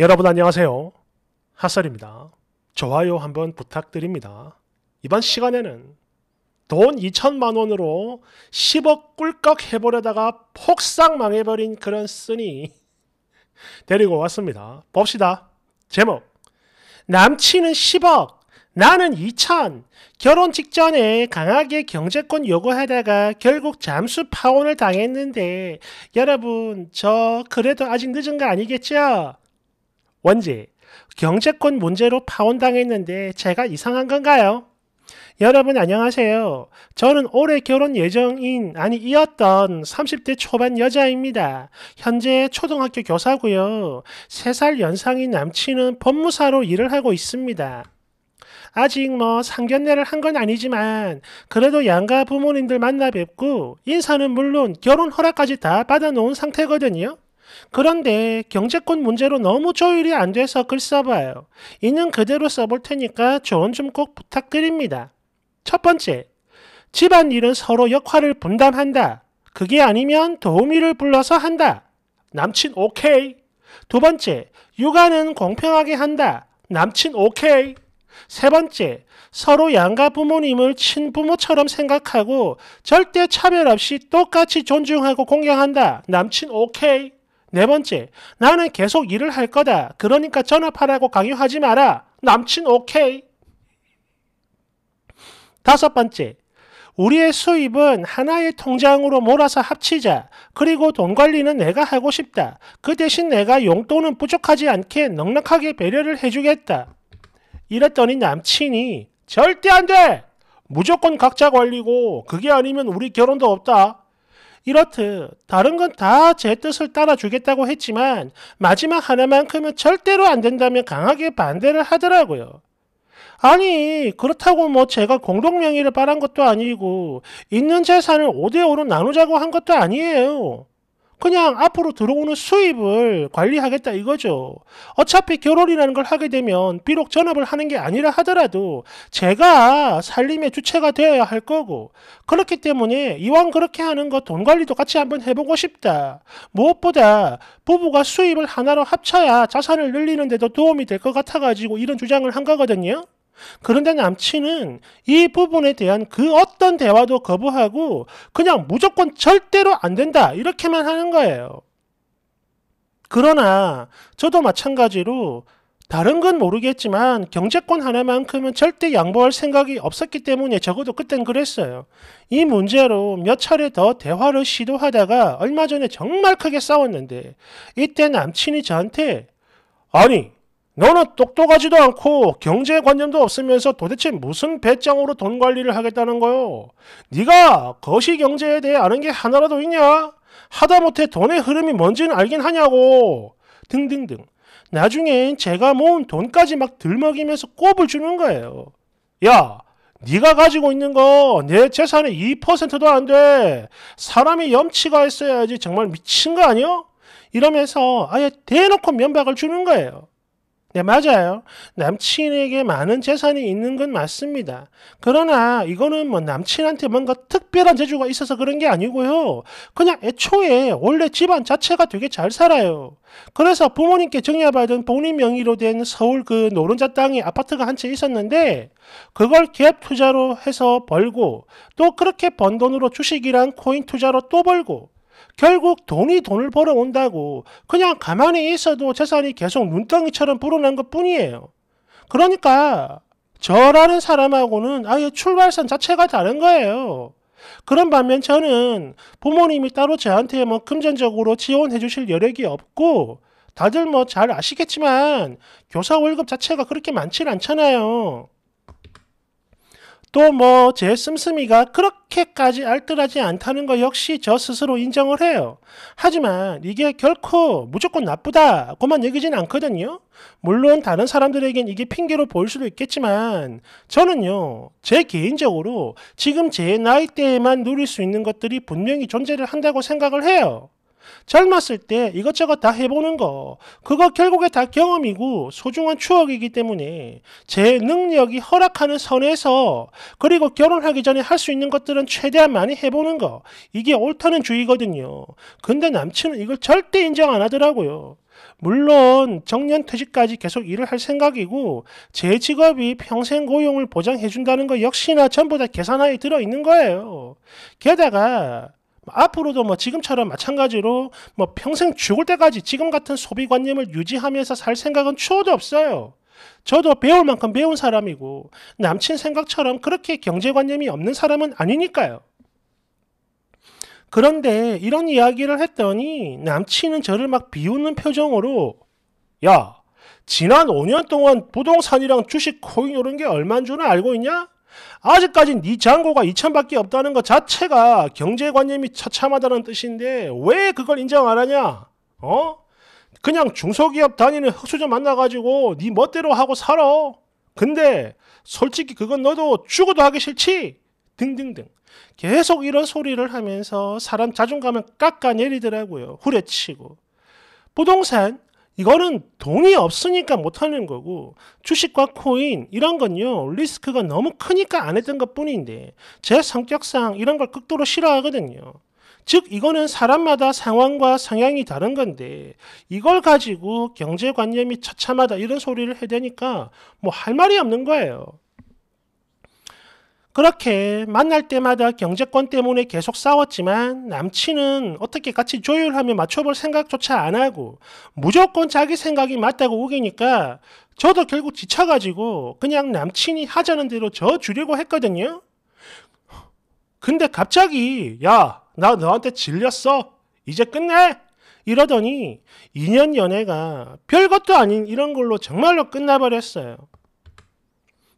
여러분 안녕하세요. 핫설입니다. 좋아요 한번 부탁드립니다. 이번 시간에는 돈 2천만 원으로 10억 꿀꺽 해보려다가 폭삭 망해버린 그런 쓰니 데리고 왔습니다. 봅시다. 제목 남친은 10억 나는 2천 결혼 직전에 강하게 경제권 요구하다가 결국 잠수 파혼을 당했는데 여러분 저 그래도 아직 늦은 거 아니겠죠? 원지, 경제권 문제로 파혼당했는데 제가 이상한 건가요? 여러분 안녕하세요. 저는 올해 결혼 예정인 아니 이었던 30대 초반 여자입니다. 현재 초등학교 교사고요. 3살 연상인 남친은 법무사로 일을 하고 있습니다. 아직 뭐 상견례를 한 건 아니지만 그래도 양가 부모님들 만나 뵙고 인사는 물론 결혼 허락까지 다 받아놓은 상태거든요. 그런데 경제권 문제로 너무 조율이 안 돼서 글 써봐요. 있는 그대로 써볼 테니까 조언 좀 꼭 부탁드립니다. 첫 번째, 집안일은 서로 역할을 분담한다. 그게 아니면 도우미를 불러서 한다. 남친 오케이. 두 번째, 육아는 공평하게 한다. 남친 오케이. 세 번째, 서로 양가 부모님을 친부모처럼 생각하고 절대 차별 없이 똑같이 존중하고 공경한다. 남친 오케이. 네 번째, 나는 계속 일을 할 거다. 그러니까 전업하라고 강요하지 마라. 남친 오케이. 다섯 번째, 우리의 수입은 하나의 통장으로 몰아서 합치자. 그리고 돈 관리는 내가 하고 싶다. 그 대신 내가 용돈은 부족하지 않게 넉넉하게 배려를 해주겠다. 이랬더니 남친이 절대 안 돼! 무조건 각자 관리고 그게 아니면 우리 결혼도 없다. 이렇듯 다른 건 다 제 뜻을 따라주겠다고 했지만 마지막 하나만큼은 절대로 안 된다며 강하게 반대를 하더라고요. 아니 그렇다고 뭐 제가 공동명의를 바란 것도 아니고 있는 재산을 5대5로 나누자고 한 것도 아니에요. 그냥 앞으로 들어오는 수입을 관리하겠다 이거죠. 어차피 결혼이라는 걸 하게 되면 비록 전업을 하는 게 아니라 하더라도 제가 살림의 주체가 되어야 할 거고 그렇기 때문에 이왕 그렇게 하는 거 돈 관리도 같이 한번 해보고 싶다. 무엇보다 부부가 수입을 하나로 합쳐야 자산을 늘리는 데도 도움이 될 것 같아가지고 이런 주장을 한 거거든요. 그런데 남친은 이 부분에 대한 그 어떤 대화도 거부하고 그냥 무조건 절대로 안 된다 이렇게만 하는 거예요. 그러나 저도 마찬가지로 다른 건 모르겠지만 경제권 하나만큼은 절대 양보할 생각이 없었기 때문에 적어도 그땐 그랬어요. 이 문제로 몇 차례 더 대화를 시도하다가 얼마 전에 정말 크게 싸웠는데 이때 남친이 저한테 아니 너는 똑똑하지도 않고 경제관념도 없으면서 도대체 무슨 배짱으로 돈 관리를 하겠다는 거요? 네가 거시경제에 대해 아는 게 하나라도 있냐? 하다못해 돈의 흐름이 뭔지는 알긴 하냐고 등등등 나중엔 제가 모은 돈까지 막 들먹이면서 꼽을 주는 거예요. 야, 네가 가지고 있는 거 내 재산의 2%도 안 돼. 사람이 염치가 있어야지 정말 미친 거 아니야? 이러면서 아예 대놓고 면박을 주는 거예요. 네, 맞아요. 남친에게 많은 재산이 있는 건 맞습니다. 그러나 이거는 뭐 남친한테 뭔가 특별한 재주가 있어서 그런 게 아니고요. 그냥 애초에 원래 집안 자체가 되게 잘 살아요. 그래서 부모님께 증여받은 본인 명의로 된 서울 그 노른자 땅에 아파트가 한 채 있었는데 그걸 기업 투자로 해서 벌고 또 그렇게 번 돈으로 주식이랑 코인 투자로 또 벌고 결국 돈이 돈을 벌어온다고 그냥 가만히 있어도 재산이 계속 눈덩이처럼 불어난 것 뿐이에요. 그러니까 저라는 사람하고는 아예 출발선 자체가 다른 거예요. 그런 반면 저는 부모님이 따로 저한테 뭐 금전적으로 지원해 주실 여력이 없고 다들 뭐 잘 아시겠지만 교사 월급 자체가 그렇게 많진 않잖아요. 또뭐제 씀씀이가 그렇게까지 알뜰하지 않다는 거 역시 저 스스로 인정을 해요. 하지만 이게 결코 무조건 나쁘다고만 얘기진 않거든요. 물론 다른 사람들에겐 이게 핑계로 보일 수도 있겠지만 저는요. 제 개인적으로 지금 제 나이대에만 누릴 수 있는 것들이 분명히 존재를 한다고 생각을 해요. 젊었을 때 이것저것 다 해보는 거 그거 결국에 다 경험이고 소중한 추억이기 때문에 제 능력이 허락하는 선에서 그리고 결혼하기 전에 할 수 있는 것들은 최대한 많이 해보는 거 이게 옳다는 주의거든요. 근데 남친은 이걸 절대 인정 안 하더라고요. 물론 정년 퇴직까지 계속 일을 할 생각이고 제 직업이 평생 고용을 보장해준다는 거 역시나 전부 다 계산하에 들어있는 거예요. 게다가 앞으로도 뭐 지금처럼 마찬가지로 뭐 평생 죽을 때까지 지금 같은 소비관념을 유지하면서 살 생각은 추호도 없어요. 저도 배울 만큼 배운 사람이고 남친 생각처럼 그렇게 경제관념이 없는 사람은 아니니까요. 그런데 이런 이야기를 했더니 남친은 저를 막 비웃는 표정으로 야 지난 5년 동안 부동산이랑 주식 코인 오른 게 얼만 줄은 알고 있냐? 아직까지 니장고가 2천밖에 없다는 것 자체가 경제관념이 처참하다는 뜻인데 왜 그걸 인정 안 하냐? 어? 그냥 중소기업 다니는 흑수저 만나가지고 니 멋대로 하고 살아. 근데 솔직히 그건 너도 죽어도 하기 싫지? 등등등. 계속 이런 소리를 하면서 사람 자존감을 깎아내리더라고요. 후려치고. 부동산 이거는 돈이 없으니까 못하는 거고 주식과 코인 이런 건요 리스크가 너무 크니까 안 했던 것 뿐인데 제 성격상 이런 걸 극도로 싫어하거든요. 즉 이거는 사람마다 상황과 성향이 다른 건데 이걸 가지고 경제관념이 처참하다 이런 소리를 해대니까 뭐 할 말이 없는 거예요. 그렇게 만날 때마다 경제권 때문에 계속 싸웠지만 남친은 어떻게 같이 조율하며 맞춰볼 생각조차 안 하고 무조건 자기 생각이 맞다고 우기니까 저도 결국 지쳐가지고 그냥 남친이 하자는 대로 저 주려고 했거든요. 근데 갑자기 야 나 너한테 질렸어 이제 끝내 이러더니 2년 연애가 별것도 아닌 이런 걸로 정말로 끝나버렸어요.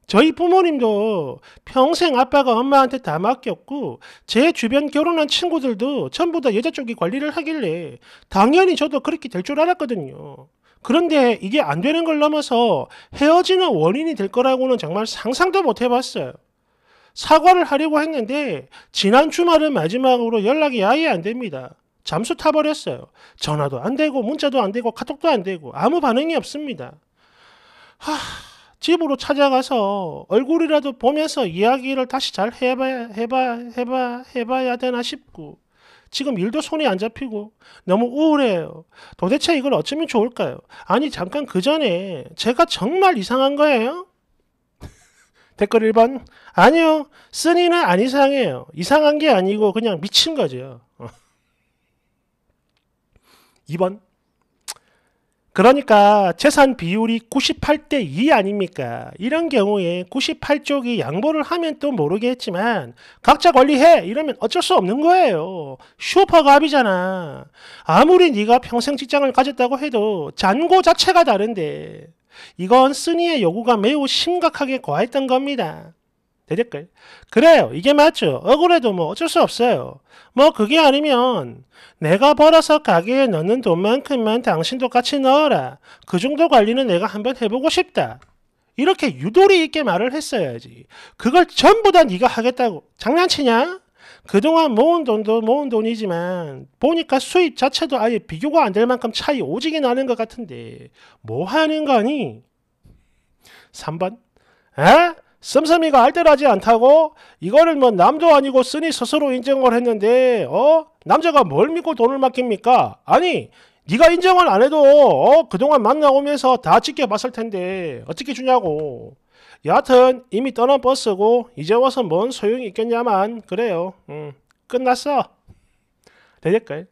저희 부모님도 평생 아빠가 엄마한테 다 맡겼고 제 주변 결혼한 친구들도 전부 다 여자 쪽이 관리를 하길래 당연히 저도 그렇게 될 줄 알았거든요. 그런데 이게 안 되는 걸 넘어서 헤어지는 원인이 될 거라고는 정말 상상도 못 해봤어요. 사과를 하려고 했는데 지난 주말은 마지막으로 연락이 아예 안 됩니다. 잠수 타버렸어요. 전화도 안 되고 문자도 안 되고 카톡도 안 되고 아무 반응이 없습니다. 하... 집으로 찾아가서 얼굴이라도 보면서 이야기를 다시 잘 해봐야, 해봐, 해봐, 해봐야 되나 싶고, 지금 일도 손이 안 잡히고, 너무 우울해요. 도대체 이걸 어쩌면 좋을까요? 아니, 잠깐 그 전에 제가 정말 이상한 거예요? 댓글 1번. 아니요. 쓰니는 안 이상해요. 이상한 게 아니고 그냥 미친 거죠. 2번. 그러니까 재산 비율이 98대 2 아닙니까? 이런 경우에 98쪽이 양보를 하면 또 모르겠지만 각자 관리해 이러면 어쩔 수 없는 거예요. 슈퍼갑이잖아. 아무리 네가 평생 직장을 가졌다고 해도 잔고 자체가 다른데 이건 쓰니의 요구가 매우 심각하게 과했던 겁니다. 대댓글. 그래요. 이게 맞죠. 억울해도 뭐 어쩔 수 없어요. 뭐 그게 아니면 내가 벌어서 가게에 넣는 돈만큼만 당신도 같이 넣어라. 그 정도 관리는 내가 한번 해보고 싶다. 이렇게 유도리 있게 말을 했어야지. 그걸 전부 다 네가 하겠다고 장난치냐? 그동안 모은 돈도 모은 돈이지만 보니까 수입 자체도 아예 비교가 안 될 만큼 차이 오지게 나는 것 같은데 뭐 하는 거니? 3번 에? 씀씀이가 알뜰하지 않다고 이거를 뭐 남도 아니고 쓰니 스스로 인정을 했는데 어 남자가 뭘 믿고 돈을 맡깁니까? 아니 네가 인정을 안 해도 어 그동안 만나오면서 다 지켜봤을 텐데 어떻게 주냐고 여하튼 이미 떠난 버스고 이제 와서 뭔 소용이 있겠냐만 그래요 음 끝났어 되니까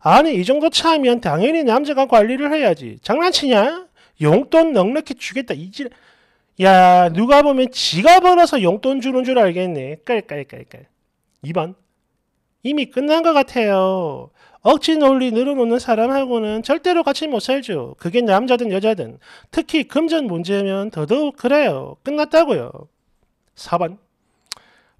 아니 이 정도 차이면 당연히 남자가 관리를 해야지 장난치냐 용돈 넉넉히 주겠다 이질 야 누가 보면 지가 벌어서 용돈 주는 줄 알겠네. 깔깔깔깔. 2번 이미 끝난 것 같아요. 억지 논리 늘어놓는 사람하고는 절대로 같이 못 살죠. 그게 남자든 여자든 특히 금전 문제면 더더욱 그래요. 끝났다고요. 4번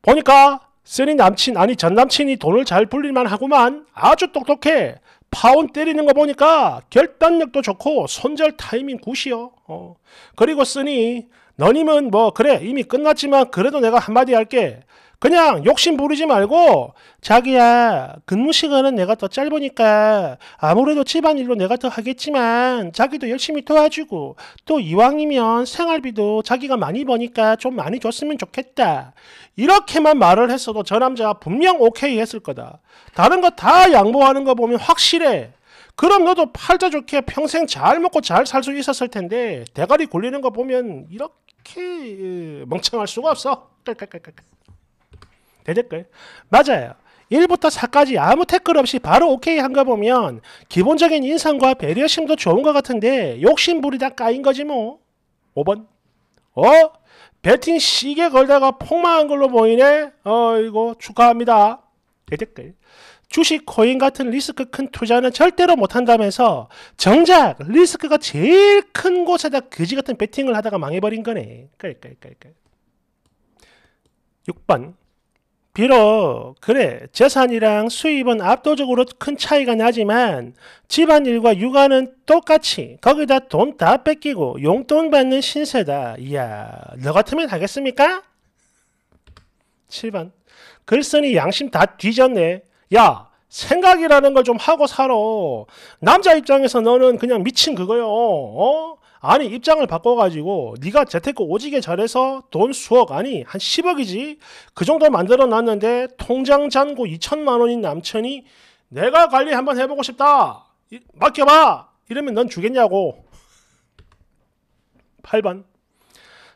보니까 쓰니 남친 아니 전 남친이 돈을 잘 불릴만 하고만 아주 똑똑해. 파운 때리는 거 보니까 결단력도 좋고 손절 타이밍 굿이요. 어. 그리고 쓰니 너님은 뭐 그래 이미 끝났지만 그래도 내가 한마디 할게. 그냥 욕심 부리지 말고 자기야 근무 시간은 내가 더 짧으니까 아무래도 집안일로 내가 더 하겠지만 자기도 열심히 도와주고 또 이왕이면 생활비도 자기가 많이 버니까 좀 많이 줬으면 좋겠다. 이렇게만 말을 했어도 저 남자가 분명 오케이 했을 거다. 다른 거 다 양보하는 거 보면 확실해. 그럼 너도 팔자 좋게 평생 잘 먹고 잘 살 수 있었을 텐데 대가리 굴리는 거 보면 이렇게 어, 멍청할 수가 없어. 깔깔깔깔. 대댓글. 맞아요. 1부터 4까지 아무 태클 없이 바로 오케이 한거 보면 기본적인 인상과 배려심도 좋은 것 같은데 욕심부리다 까인 거지 뭐. 5번. 어? 배팅 시계 걸다가 폭망한 걸로 보이네? 어이거 축하합니다. 대댓글. 주식 코인 같은 리스크 큰 투자는 절대로 못한다면서 정작 리스크가 제일 큰 곳에다 그지 같은 배팅을 하다가 망해버린 거네. 그러니까, 그러그러 6번. 비록 그래 재산이랑 수입은 압도적으로 큰 차이가 나지만 집안일과 육아는 똑같이 거기다 돈 다 뺏기고 용돈 받는 신세다. 이야 너 같으면 하겠습니까? 7번 글쓴이 양심 다 뒤졌네. 야 생각이라는 걸 좀 하고 살아. 남자 입장에서 너는 그냥 미친 그거요. 어? 아니 입장을 바꿔가지고 네가 재테크 오지게 잘해서 돈 수억 아니 한 10억이지 그 정도 만들어 놨는데 통장 잔고 2천만 원인 남천이 내가 관리 한번 해보고 싶다 이, 맡겨봐 이러면 넌 주겠냐고 8번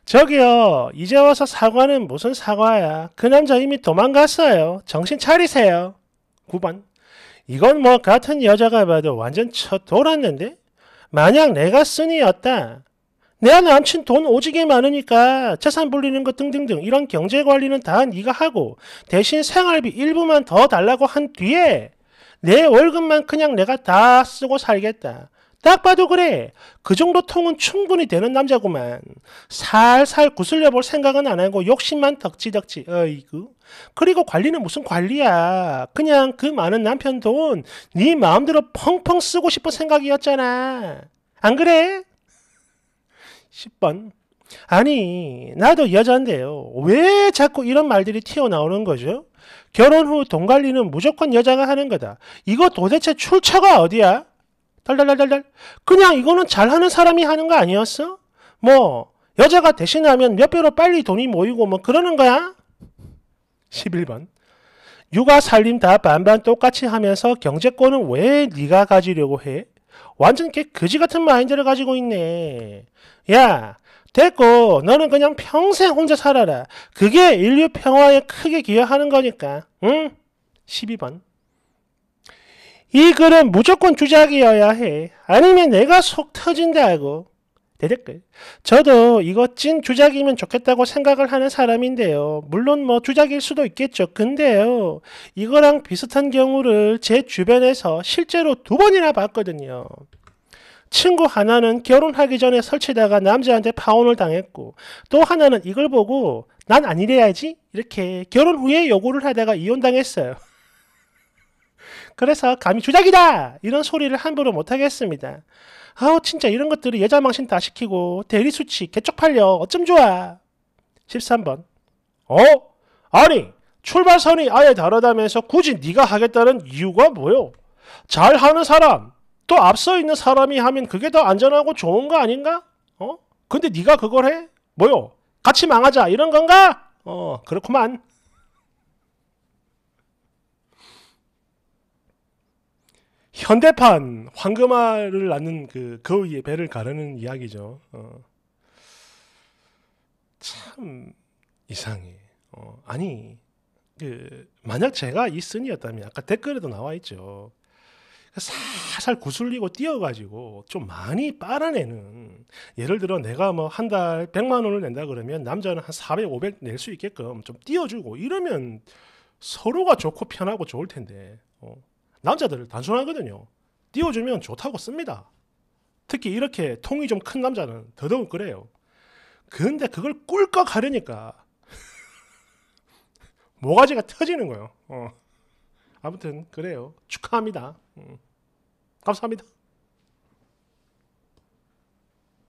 저기요 이제 와서 사과는 무슨 사과야 그 남자 이미 도망갔어요 정신 차리세요 9번 이건 뭐 같은 여자가 봐도 완전 쳐 돌았는데 만약 내가 쓰니였다. 내 남친 돈 오지게 많으니까 재산 불리는 것 등등등 이런 경제 관리는 다 네가 하고 대신 생활비 일부만 더 달라고 한 뒤에 내 월급만 그냥 내가 다 쓰고 살겠다. 딱 봐도 그래. 그 정도 통은 충분히 되는 남자구만. 살살 구슬려 볼 생각은 안 하고 욕심만 덕지덕지. 어이구. 그리고 관리는 무슨 관리야. 그냥 그 많은 남편 돈 네 마음대로 펑펑 쓰고 싶은 생각이었잖아. 안 그래? 10번. 아니, 나도 여잔데요. 왜 자꾸 이런 말들이 튀어나오는 거죠? 결혼 후 돈 관리는 무조건 여자가 하는 거다. 이거 도대체 출처가 어디야? 달달달달달. 그냥 이거는 잘하는 사람이 하는 거 아니었어? 뭐 여자가 대신하면 몇 배로 빨리 돈이 모이고 뭐 그러는 거야? 11번. 육아 살림 다 반반 똑같이 하면서 경제권은 왜 네가 가지려고 해? 완전 개그지 같은 마인드를 가지고 있네. 야, 됐고 너는 그냥 평생 혼자 살아라. 그게 인류 평화에 크게 기여하는 거니까. 응? 12번. 이 글은 무조건 주작이어야 해. 아니면 내가 속 터진다 하고. 대댓글. 저도 이거 찐 주작이면 좋겠다고 생각을 하는 사람인데요. 물론 뭐 주작일 수도 있겠죠. 근데요. 이거랑 비슷한 경우를 제 주변에서 실제로 두 번이나 봤거든요. 친구 하나는 결혼하기 전에 설치다가 남자한테 파혼을 당했고 또 하나는 이걸 보고 난 아니래야지 이렇게 결혼 후에 요구를 하다가 이혼당했어요. 그래서 감히 조작이다 이런 소리를 함부로 못하겠습니다. 아우 진짜 이런 것들이 예자망신 다 시키고 대리수치 개척팔려 어쩜 좋아 13번 어? 아니 출발선이 아예 다르다면서 굳이 네가 하겠다는 이유가 뭐요? 잘하는 사람 또 앞서 있는 사람이 하면 그게 더 안전하고 좋은 거 아닌가? 어? 근데 네가 그걸 해? 뭐요? 같이 망하자 이런 건가? 어 그렇구만 현대판 황금알을 낳는 그 거위의 그 배를 가르는 이야기죠. 어. 참 이상해. 어. 아니 그 만약 제가 이 쓴이었다면 아까 댓글에도 나와 있죠. 그 살살 구슬리고 뛰어가지고 좀 많이 빨아내는 예를 들어 내가 뭐 한달 100만 원을 낸다 그러면 남자는 한 400, 500 낼 수 있게끔 좀 띄워주고 이러면 서로가 좋고 편하고 좋을 텐데 어. 남자들 단순하거든요. 띄워주면 좋다고 씁니다. 특히 이렇게 통이 좀 큰 남자는 더더욱 그래요. 근데 그걸 꿀꺽 하려니까 모가지가 터지는 거예요. 어. 아무튼 그래요. 축하합니다. 음. 감사합니다.